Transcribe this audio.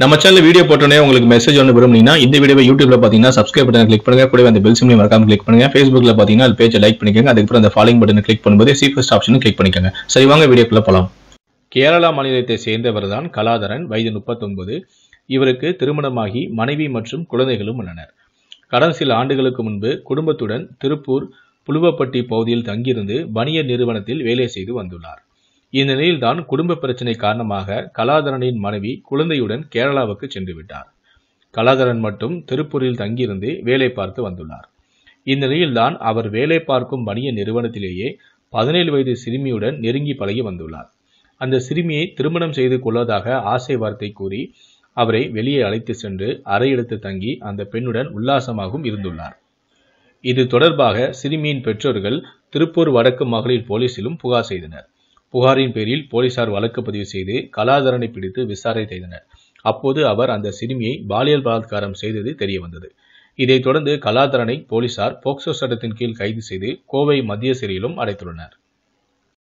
நம்ம channel video போட்டோன்னே உங்களுக்கு மெசேஜ் ஒன்று விரும்புனீங்கன்னா இந்த வீடியோ யூடியூப்ல பார்த்தீங்கன்னா சப்ஸ்கிரைப் பட்டன் கிளிக் பண்ணுங்க கூட அந்த பெல் சிம்லையும் மறக்காம கிளிக் பண்ணுங்க ஃபேஸ்புக்ல பார்த்தீங்கன்னா அது பேஜை லைக் பண்ணிக்கோங்க அதுக்கப்புறம் அந்த ஃபாலோ பட்டன் கிளிக் பண்ணும்போது சீஃபஸ்ட் ஆப்ஷன் கிளிக் பண்ணிக்கோங்க சரி வாங்க வீடியோக்குள்ள போலாம் கேரளா மாநிலத்தை சேர்ந்தவர் தான் கலாதரன் வயது முப்பத்தொன்பது இவருக்கு திருமணமாகி மனைவி மற்றும் குழந்தைகளும் உள்ளனர் கடந்த சில ஆண்டுகளுக்கு முன்பு குடும்பத்துடன் திருப்பூர் புலுவப்பட்டி பகுதியில் தங்கியிருந்து வணிக நிறுவனத்தில் வேலை செய்து வந்துள்ளார் இந்நிலையில்தான் குடும்ப பிரச்சனை காரணமாக கலாதரனின் மனைவி குழந்தையுடன் கேரளாவுக்கு சென்று விட்டார் கலாதரன் மட்டும் திருப்பூரில் தங்கியிருந்து வேலை பார்த்து வந்துள்ளார் இந்நிலையில்தான் அவர் வேலை பார்க்கும் வணிக நிறுவனத்திலேயே பதினேழு வயது சிறுமியுடன் நெருங்கி பழகி வந்துள்ளார் அந்த சிறுமியை திருமணம் செய்து கொள்வதாக ஆசை வார்த்தை கூறி அவரை வெளியே அழைத்து சென்று அறையெடுத்து தங்கி அந்த பெண்ணுடன் உல்லாசமாகவும் இருந்துள்ளார் இது தொடர்பாக சிறுமியின் பெற்றோர்கள் திருப்பூர் வடக்கு மகளிர் போலீசிலும் புகார் செய்தனர் புகாரின் பேரில் போலீசார் வழக்கு பதிவு செய்து கலாதரனை பிடித்து விசாரணை செய்தனர் அப்போது அவர் அந்த சிறுமியை பாலியல் பலாத்காரம் செய்தது தெரியவந்தது இதைத் தொடர்ந்து கலாதரனை போலீசார் போக்சோ சட்டத்தின் கீழ் கைது செய்து கோவை மத்திய சிறையிலும் அடைத்துள்ளனர்